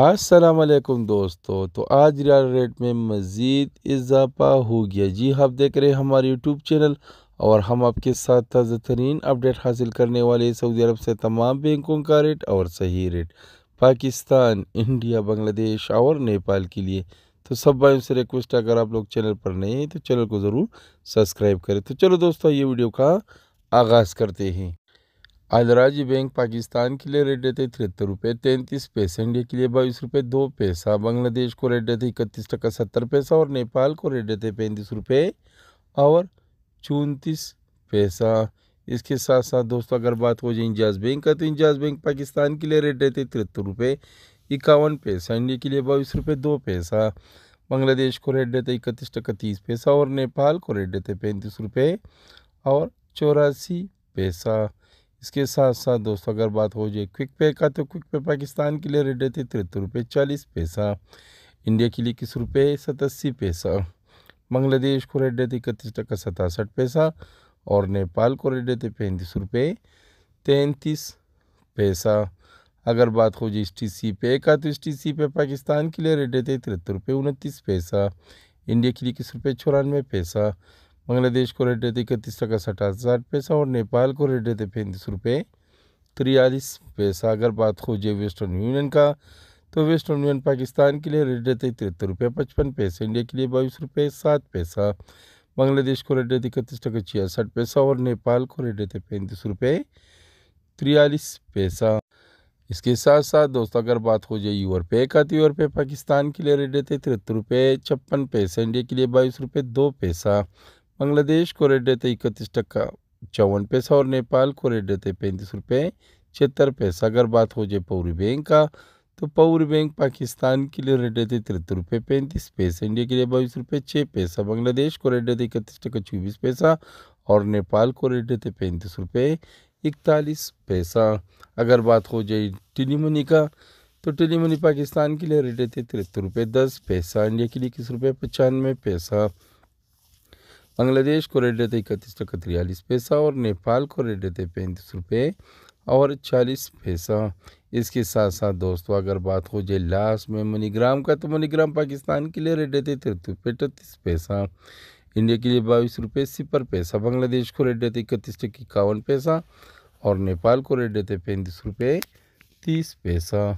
السلام علیکم دوستو تو آج ریال ریٹ میں مزید اضافہ ہو گیا جی آپ دیکھ رہے ہیں ہمارے یوٹیوب چینل اور ہم آپ کے ساتھ تازہ ترین اپڈیٹ حاصل کرنے والے سعودی عرب سے تمام بینکوں کا ریٹ اور صحیح ریٹ پاکستان انڈیا بنگلہ دیش اور نیپال کے لیے تو سب بھائیوں سے ریکویسٹ اگر آپ لوگ چینل پر نہیں تو چینل کو ضرور سبسکرائب کریں تو چلو دوستو یہ ویڈیو کا آغاز کرتے ہیں آدراجی بینک پاکستان کے لیے ریٹ دیتے ترہتر روپے تینتیس پیسے انڈیا کے لیے بائیس روپے دو پیسہ بنگلہ دیش کو ریٹ دیتے اکتیس ٹکا ستر پیسہ اور نیپال کو ریٹ دیتے پینتیس روپے اور چونتیس پیسہ اس کے ساتھ ساتھ دوستوں اگر بات ہو جائے انجاز بینک کا تو انجاز بینک پاکستان کے لیے ریٹ دیتے ترہتر روپے اکاون پیسہ انڈیا کے لیے بائیس روپے دو پیسہ بنگلہ دیش کو ریٹ دیتے اکتیس ٹکا تیس پیسہ اور نیپال کو ریٹ دیتے پینتیس روپے اور چوراسی پیسہ اس کے ساتھ ساتھ دوست اگر بات ہو جائے کوک پے کا تو کوک پے پاکستان کے لیے ریٹ دیتے ترہتر روپے چالیس پیسہ انڈیا کے لیے اکیس روپے ستاسی پیسہ بنگلہ دیش کو ریٹ دیتے اکتیس ٹکا ستاسٹھ پیسہ اور نیپال کو ریٹ دیتے پینتیس روپے تینتیس پیسہ اگر بات ہو جائے ایس ٹی سی پے کا تو S T C P Pakistan کے لیے ریٹ دیتے ترہتر روپے انتیس پیسہ انڈیا کے لیے اکیس روپے چورانوے پیسہ بنگلہ دیش کو ریٹ دیتے اکتیس ٹکا سٹھ ساٹھ پیسہ اور نیپال کو ریٹ دیتے پینتیس روپے تریالیس پیسہ اگر بات ہو جائے ویسٹرن یونین کا تو ویسٹرن یونین پاکستان کے لیے ریٹ دیتے ترہتر روپے پچپن پیسے انڈیا کے لیے بائیس روپے سات پیسہ بنگلہ دیش کو ریٹ دیتے اکتیس ٹکا چھیاسٹھ پیسہ اور نیپال کو ریٹ دیتے پینتیس روپے تریالیس پیسہ اس کے ساتھ ساتھ دوست اگر بات ہو جائے یو ار پے کا تو یور پے پاکستان کے لیے ریٹ دیتے ترہتر روپے چھپن پیسہ انڈیا کے لیے بائیس روپے دو پیسہ بنگلہ دیش کو ریڈے تے اکتیس ٹکا چون پیسہ اور نیپال کو ریڈے تے پینتیس روپے چھتر پیسہ اگر بات ہو جائے پوری بینک کا تو پوری بینک پاکستان کے لیے ریڈے تھے ترہتر روپے پینتیس پیسہ انڈیا کے لیے بائیس روپے چھ پیسہ بنگلہ دیش کو ریڈے تھے اکتیس ٹکا چوبیس پیسہ اور نیپال کو ریڈے تھے پینتیس روپے اکتالیس پیسہ اگر بات ہو جائے ٹیلی منی کا تو ٹیلی منی پاکستان کے لیے ریڈے تھے ترہتر روپے دس پیسہ انڈیا کے لیے اکیس روپے پچانوے پیسہ بنگلہ دیش کو ریٹ دیتے اکتیس ٹکا تریالیس پیسہ اور نیپال کو ریٹ دیتے پینتیس روپے اور چالیس پیسہ اس کے ساتھ ساتھ دوستو اگر بات ہو جائے لاسٹ میں منی گرام کا تو منی گرام پاکستان کے لیے ریٹ دیتے ترتی روپئے اٹتیس پیسہ انڈیا کے لیے بائیس روپے سپر پیسہ بنگلہ دیش کو ریٹ دیتے اکتیس ٹکا اکاون پیسہ اور نیپال کو ریٹ دیتے پینتیس روپے تیس پیسہ